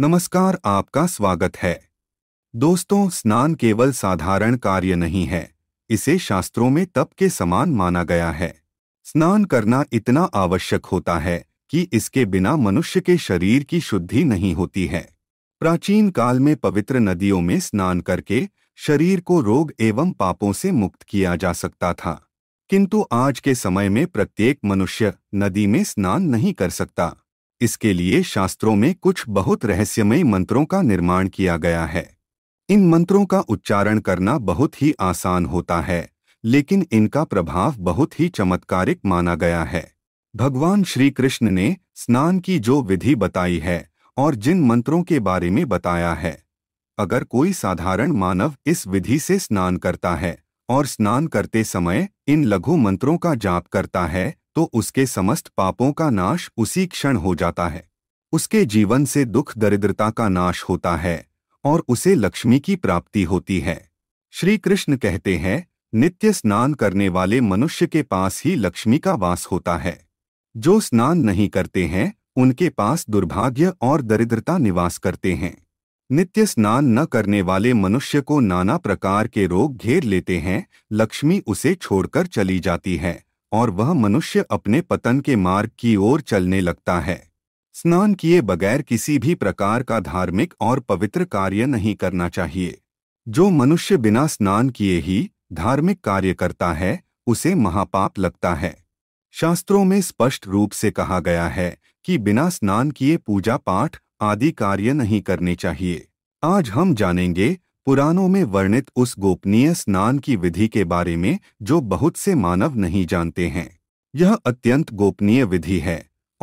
नमस्कार आपका स्वागत है दोस्तों स्नान केवल साधारण कार्य नहीं है इसे शास्त्रों में तप के समान माना गया है स्नान करना इतना आवश्यक होता है कि इसके बिना मनुष्य के शरीर की शुद्धि नहीं होती है प्राचीन काल में पवित्र नदियों में स्नान करके शरीर को रोग एवं पापों से मुक्त किया जा सकता था किंतु आज के समय में प्रत्येक मनुष्य नदी में स्नान नहीं कर सकता इसके लिए शास्त्रों में कुछ बहुत रहस्यमय मंत्रों का निर्माण किया गया है इन मंत्रों का उच्चारण करना बहुत ही आसान होता है लेकिन इनका प्रभाव बहुत ही चमत्कारिक माना गया है भगवान श्री कृष्ण ने स्नान की जो विधि बताई है और जिन मंत्रों के बारे में बताया है अगर कोई साधारण मानव इस विधि से स्नान करता है और स्नान करते समय इन लघु मंत्रों का जाप करता है तो उसके समस्त पापों का नाश उसी क्षण हो जाता है उसके जीवन से दुख दरिद्रता का नाश होता है और उसे लक्ष्मी की प्राप्ति होती है श्री कृष्ण कहते हैं नित्य स्नान करने वाले मनुष्य के पास ही लक्ष्मी का वास होता है जो स्नान नहीं करते हैं उनके पास दुर्भाग्य और दरिद्रता निवास करते हैं नित्य स्नान न करने वाले मनुष्य को नाना प्रकार के रोग घेर लेते हैं लक्ष्मी उसे छोड़कर चली जाती है और वह मनुष्य अपने पतन के मार्ग की ओर चलने लगता है स्नान किए बगैर किसी भी प्रकार का धार्मिक और पवित्र कार्य नहीं करना चाहिए जो मनुष्य बिना स्नान किए ही धार्मिक कार्य करता है उसे महापाप लगता है शास्त्रों में स्पष्ट रूप से कहा गया है कि बिना स्नान किए पूजा पाठ आदि कार्य नहीं करने चाहिए आज हम जानेंगे पुराणों में वर्णित उस गोपनीय स्नान की विधि के बारे में जो बहुत से मानव नहीं जानते हैं यह अत्यंत गोपनीय विधि है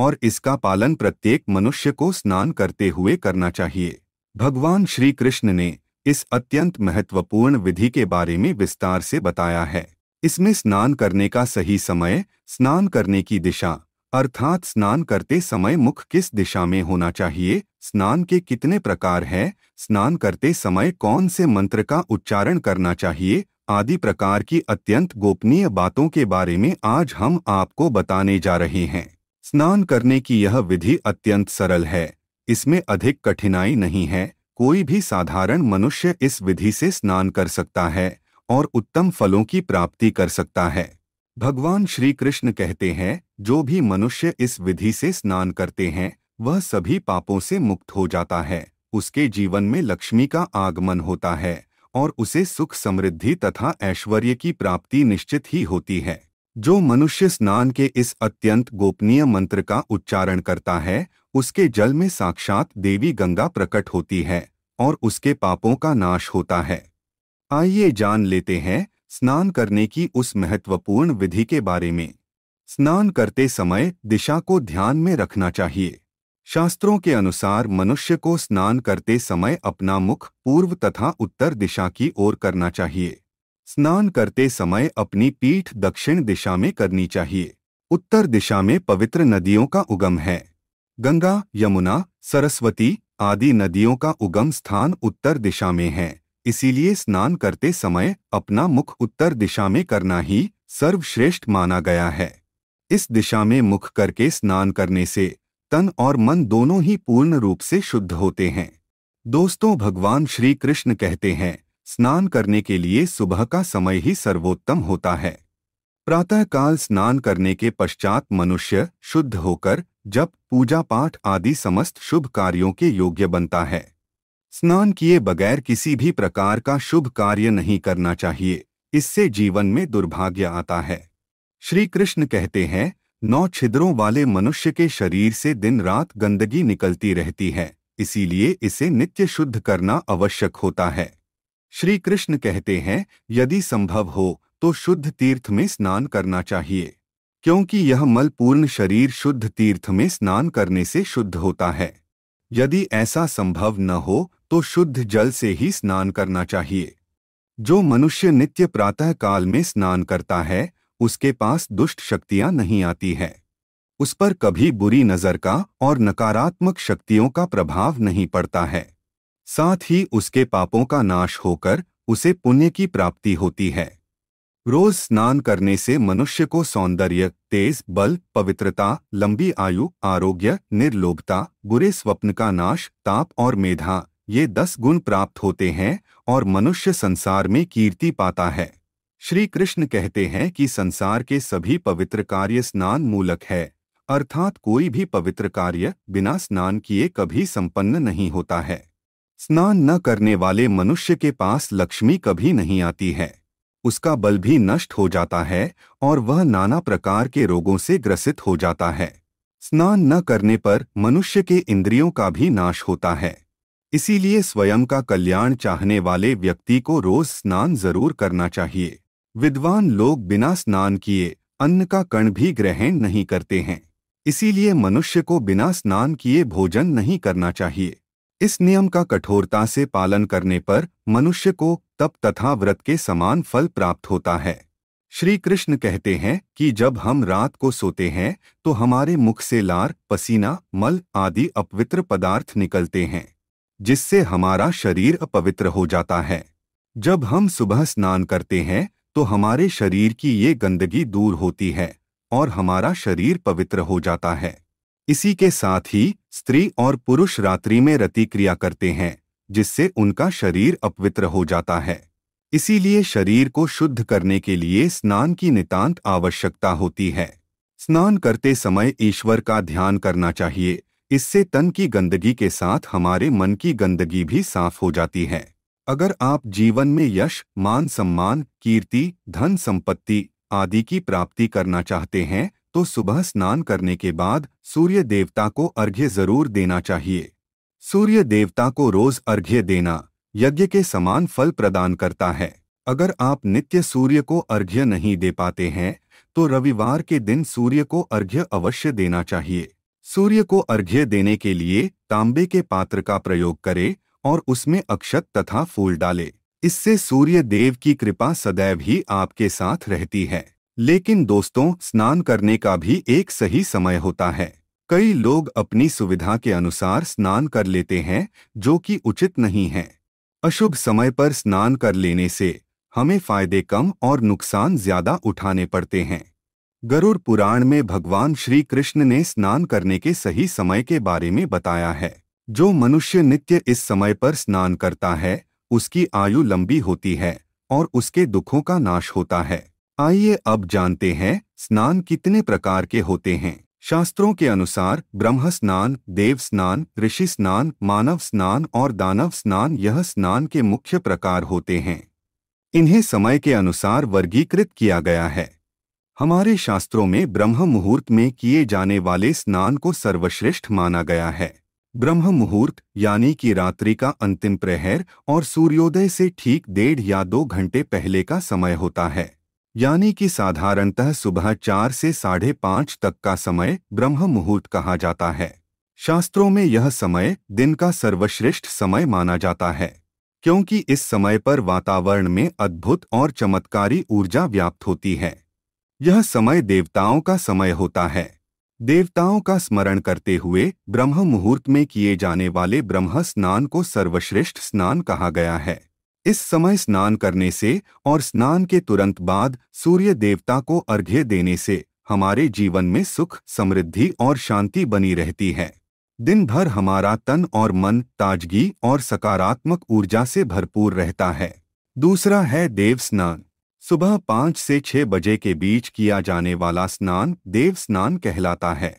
और इसका पालन प्रत्येक मनुष्य को स्नान करते हुए करना चाहिए भगवान श्री कृष्ण ने इस अत्यंत महत्वपूर्ण विधि के बारे में विस्तार से बताया है इसमें स्नान करने का सही समय स्नान करने की दिशा अर्थात स्नान करते समय मुख किस दिशा में होना चाहिए स्नान के कितने प्रकार हैं स्नान करते समय कौन से मंत्र का उच्चारण करना चाहिए आदि प्रकार की अत्यंत गोपनीय बातों के बारे में आज हम आपको बताने जा रहे हैं स्नान करने की यह विधि अत्यंत सरल है इसमें अधिक कठिनाई नहीं है कोई भी साधारण मनुष्य इस विधि से स्नान कर सकता है और उत्तम फलों की प्राप्ति कर सकता है भगवान श्री कृष्ण कहते हैं जो भी मनुष्य इस विधि से स्नान करते हैं वह सभी पापों से मुक्त हो जाता है उसके जीवन में लक्ष्मी का आगमन होता है और उसे सुख समृद्धि तथा ऐश्वर्य की प्राप्ति निश्चित ही होती है जो मनुष्य स्नान के इस अत्यंत गोपनीय मंत्र का उच्चारण करता है उसके जल में साक्षात देवी गंगा प्रकट होती है और उसके पापों का नाश होता है आइए जान लेते हैं स्नान करने की उस महत्वपूर्ण विधि के बारे में स्नान करते समय दिशा को ध्यान में रखना चाहिए शास्त्रों के अनुसार मनुष्य को स्नान करते समय अपना मुख पूर्व तथा उत्तर दिशा की ओर करना चाहिए स्नान करते समय अपनी पीठ दक्षिण दिशा में करनी चाहिए उत्तर दिशा में पवित्र नदियों का उगम है गंगा यमुना सरस्वती आदि नदियों का उगम स्थान उत्तर दिशा में है इसीलिए स्नान करते समय अपना मुख उत्तर दिशा में करना ही सर्वश्रेष्ठ माना गया है इस दिशा में मुख करके स्नान करने से तन और मन दोनों ही पूर्ण रूप से शुद्ध होते हैं दोस्तों भगवान श्री कृष्ण कहते हैं स्नान करने के लिए सुबह का समय ही सर्वोत्तम होता है प्रातःकाल स्नान करने के पश्चात मनुष्य शुद्ध होकर जब पूजा पाठ आदि समस्त शुभ कार्यों के योग्य बनता है स्नान किए बगैर किसी भी प्रकार का शुभ कार्य नहीं करना चाहिए इससे जीवन में दुर्भाग्य आता है श्री कृष्ण कहते हैं नौ छिद्रों वाले मनुष्य के शरीर से दिन रात गंदगी निकलती रहती है इसीलिए इसे नित्य शुद्ध करना आवश्यक होता है श्री कृष्ण कहते हैं यदि संभव हो तो शुद्ध तीर्थ में स्नान करना चाहिए क्योंकि यह मल पूर्ण शरीर शुद्ध तीर्थ में स्नान करने से शुद्ध होता है यदि ऐसा संभव न हो तो शुद्ध जल से ही स्नान करना चाहिए जो मनुष्य नित्य प्रातः काल में स्नान करता है उसके पास दुष्ट शक्तियां नहीं आती हैं उस पर कभी बुरी नजर का और नकारात्मक शक्तियों का प्रभाव नहीं पड़ता है साथ ही उसके पापों का नाश होकर उसे पुण्य की प्राप्ति होती है रोज स्नान करने से मनुष्य को सौंदर्य तेज बल पवित्रता लंबी आयु आरोग्य निर्लोभता बुरे स्वप्न का नाश ताप और मेधा ये दस गुण प्राप्त होते हैं और मनुष्य संसार में कीर्ति पाता है श्री कृष्ण कहते हैं कि संसार के सभी पवित्र कार्य स्नान मूलक है अर्थात कोई भी पवित्र कार्य बिना स्नान किए कभी संपन्न नहीं होता है स्नान न करने वाले मनुष्य के पास लक्ष्मी कभी नहीं आती है उसका बल भी नष्ट हो जाता है और वह नाना प्रकार के रोगों से ग्रसित हो जाता है स्नान न करने पर मनुष्य के इंद्रियों का भी नाश होता है इसीलिए स्वयं का कल्याण चाहने वाले व्यक्ति को रोज स्नान जरूर करना चाहिए विद्वान लोग बिना स्नान किए अन्न का कण भी ग्रहण नहीं करते हैं इसीलिए मनुष्य को बिना स्नान किए भोजन नहीं करना चाहिए इस नियम का कठोरता से पालन करने पर मनुष्य को तप तथा व्रत के समान फल प्राप्त होता है श्री कृष्ण कहते हैं कि जब हम रात को सोते हैं तो हमारे मुख से लार पसीना मल आदि अपवित्र पदार्थ निकलते हैं जिससे हमारा शरीर अपवित्र हो जाता है जब हम सुबह स्नान करते हैं तो हमारे शरीर की ये गंदगी दूर होती है और हमारा शरीर पवित्र हो जाता है इसी के साथ ही स्त्री और पुरुष रात्रि में रतिक्रिया करते हैं जिससे उनका शरीर अपवित्र हो जाता है इसीलिए शरीर को शुद्ध करने के लिए स्नान की नितांत आवश्यकता होती है स्नान करते समय ईश्वर का ध्यान करना चाहिए इससे तन की गंदगी के साथ हमारे मन की गंदगी भी साफ हो जाती है अगर आप जीवन में यश मान सम्मान कीर्ति धन संपत्ति आदि की प्राप्ति करना चाहते हैं तो सुबह स्नान करने के बाद सूर्य देवता को अर्घ्य जरूर देना चाहिए सूर्य देवता को रोज अर्घ्य देना यज्ञ के समान फल प्रदान करता है अगर आप नित्य सूर्य को अर्घ्य नहीं दे पाते हैं तो रविवार के दिन सूर्य को अर्घ्य अवश्य देना चाहिए सूर्य को अर्घ्य देने के लिए तांबे के पात्र का प्रयोग करें और उसमें अक्षत तथा फूल डाले इससे सूर्य देव की कृपा सदैव ही आपके साथ रहती है लेकिन दोस्तों स्नान करने का भी एक सही समय होता है कई लोग अपनी सुविधा के अनुसार स्नान कर लेते हैं जो कि उचित नहीं है अशुभ समय पर स्नान कर लेने से हमें फायदे कम और नुकसान ज्यादा उठाने पड़ते हैं गरुड़ पुराण में भगवान श्री कृष्ण ने स्नान करने के सही समय के बारे में बताया है जो मनुष्य नित्य इस समय पर स्नान करता है उसकी आयु लंबी होती है और उसके दुखों का नाश होता है आइए अब जानते हैं स्नान कितने प्रकार के होते हैं शास्त्रों के अनुसार ब्रह्म स्नान देव स्नान ऋषि स्नान मानव स्नान और दानव स्नान यह स्नान के मुख्य प्रकार होते हैं इन्हें समय के अनुसार वर्गीकृत किया गया है हमारे शास्त्रों में ब्रह्म मुहूर्त में किए जाने वाले स्नान को सर्वश्रेष्ठ माना गया है ब्रह्म मुहूर्त यानी कि रात्रि का अंतिम प्रहर और सूर्योदय से ठीक डेढ़ या दो घंटे पहले का समय होता है यानी कि साधारणतः सुबह चार से साढ़े पाँच तक का समय ब्रह्म मुहूर्त कहा जाता है शास्त्रों में यह समय दिन का सर्वश्रेष्ठ समय माना जाता है क्योंकि इस समय पर वातावरण में अद्भुत और चमत्कारी ऊर्जा व्याप्त होती है यह समय देवताओं का समय होता है देवताओं का स्मरण करते हुए ब्रह्म मुहूर्त में किए जाने वाले ब्रह्म स्नान को सर्वश्रेष्ठ स्नान कहा गया है इस समय स्नान करने से और स्नान के तुरंत बाद सूर्य देवता को अर्घ्य देने से हमारे जीवन में सुख समृद्धि और शांति बनी रहती है दिन भर हमारा तन और मन ताजगी और सकारात्मक ऊर्जा से भरपूर रहता है दूसरा है देव स्नान सुबह पाँच से छह बजे के बीच किया जाने वाला स्नान देव स्नान कहलाता है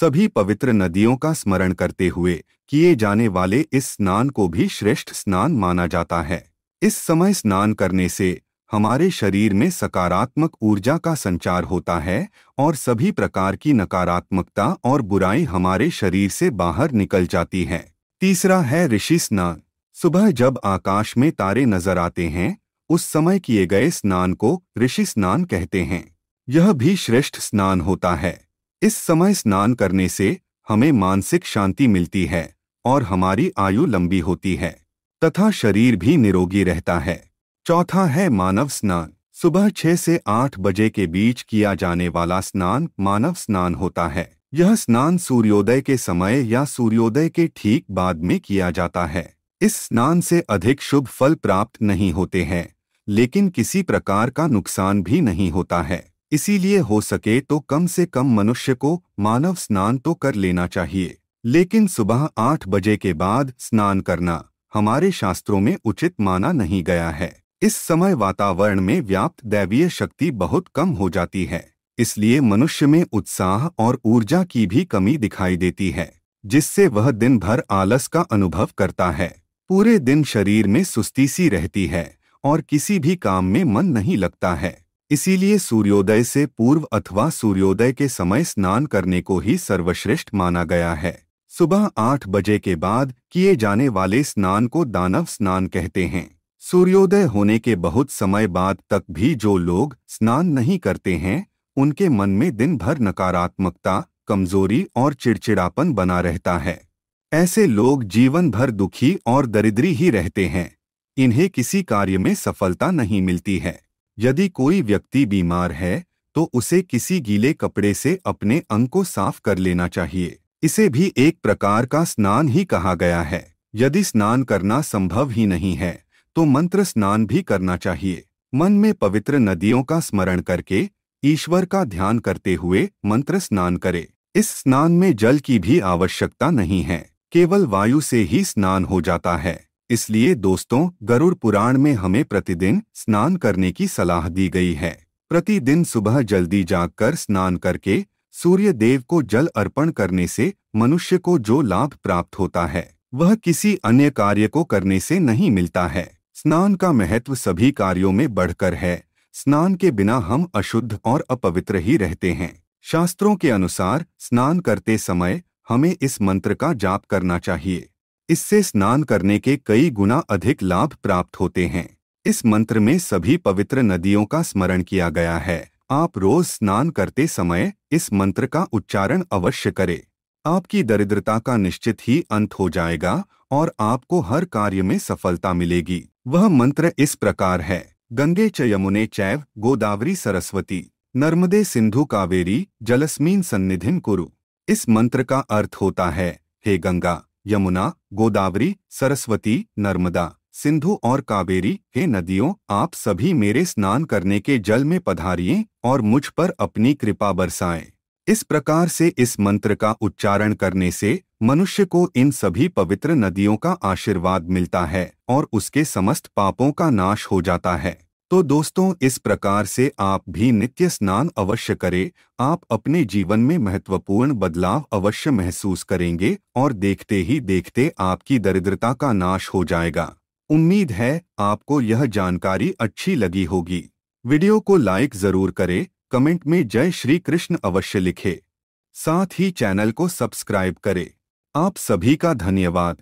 सभी पवित्र नदियों का स्मरण करते हुए किए जाने वाले इस स्नान को भी श्रेष्ठ स्नान माना जाता है इस समय स्नान करने से हमारे शरीर में सकारात्मक ऊर्जा का संचार होता है और सभी प्रकार की नकारात्मकता और बुराई हमारे शरीर से बाहर निकल जाती है तीसरा है ऋषि स्नान सुबह जब आकाश में तारे नजर आते हैं उस समय किए गए स्नान को ऋषि स्नान कहते हैं यह भी श्रेष्ठ स्नान होता है इस समय स्नान करने से हमें मानसिक शांति मिलती है और हमारी आयु लंबी होती है तथा शरीर भी निरोगी रहता है चौथा है मानव स्नान सुबह छह से आठ बजे के बीच किया जाने वाला स्नान मानव स्नान होता है यह स्नान सूर्योदय के समय या सूर्योदय के ठीक बाद में किया जाता है इस स्नान से अधिक शुभ फल प्राप्त नहीं होते हैं लेकिन किसी प्रकार का नुकसान भी नहीं होता है इसीलिए हो सके तो कम से कम मनुष्य को मानव स्नान तो कर लेना चाहिए लेकिन सुबह आठ बजे के बाद स्नान करना हमारे शास्त्रों में उचित माना नहीं गया है इस समय वातावरण में व्याप्त दैवीय शक्ति बहुत कम हो जाती है इसलिए मनुष्य में उत्साह और ऊर्जा की भी कमी दिखाई देती है जिससे वह दिन भर आलस का अनुभव करता है पूरे दिन शरीर में सुस्ती सी रहती है और किसी भी काम में मन नहीं लगता है इसीलिए सूर्योदय से पूर्व अथवा सूर्योदय के समय स्नान करने को ही सर्वश्रेष्ठ माना गया है सुबह आठ बजे के बाद किए जाने वाले स्नान को दानव स्नान कहते हैं सूर्योदय होने के बहुत समय बाद तक भी जो लोग स्नान नहीं करते हैं उनके मन में दिन भर नकारात्मकता कमजोरी और चिड़चिड़ापन बना रहता है ऐसे लोग जीवन भर दुखी और दरिद्री ही रहते हैं इन्हें किसी कार्य में सफलता नहीं मिलती है यदि कोई व्यक्ति बीमार है तो उसे किसी गीले कपड़े से अपने अंग को साफ कर लेना चाहिए इसे भी एक प्रकार का स्नान ही कहा गया है यदि स्नान करना संभव ही नहीं है तो मंत्र स्नान भी करना चाहिए मन में पवित्र नदियों का स्मरण करके ईश्वर का ध्यान करते हुए मंत्र स्नान करे इस स्नान में जल की भी आवश्यकता नहीं है केवल वायु से ही स्नान हो जाता है इसलिए दोस्तों गरुड़ पुराण में हमें प्रतिदिन स्नान करने की सलाह दी गई है प्रतिदिन सुबह जल्दी जागकर स्नान करके सूर्य देव को जल अर्पण करने से मनुष्य को जो लाभ प्राप्त होता है वह किसी अन्य कार्य को करने से नहीं मिलता है स्नान का महत्व सभी कार्यों में बढ़कर है स्नान के बिना हम अशुद्ध और अपवित्र ही रहते हैं शास्त्रों के अनुसार स्नान करते समय हमें इस मंत्र का जाप करना चाहिए इससे स्नान करने के कई गुना अधिक लाभ प्राप्त होते हैं इस मंत्र में सभी पवित्र नदियों का स्मरण किया गया है आप रोज स्नान करते समय इस मंत्र का उच्चारण अवश्य करें आपकी दरिद्रता का निश्चित ही अंत हो जाएगा और आपको हर कार्य में सफलता मिलेगी वह मंत्र इस प्रकार है गंगे च यमुने चैव गोदावरी सरस्वती नर्मदे सिंधु कावेरी जलस्मीन सन्निधिन कुरु इस मंत्र का अर्थ होता है हे गंगा यमुना गोदावरी सरस्वती नर्मदा सिंधु और कावेरी हे नदियों आप सभी मेरे स्नान करने के जल में पधारिए और मुझ पर अपनी कृपा बरसाएं इस प्रकार से इस मंत्र का उच्चारण करने से मनुष्य को इन सभी पवित्र नदियों का आशीर्वाद मिलता है और उसके समस्त पापों का नाश हो जाता है तो दोस्तों इस प्रकार से आप भी नित्य स्नान अवश्य करें आप अपने जीवन में महत्वपूर्ण बदलाव अवश्य महसूस करेंगे और देखते ही देखते आपकी दरिद्रता का नाश हो जाएगा उम्मीद है आपको यह जानकारी अच्छी लगी होगी वीडियो को लाइक जरूर करें कमेंट में जय श्री कृष्ण अवश्य लिखें साथ ही चैनल को सब्सक्राइब करें आप सभी का धन्यवाद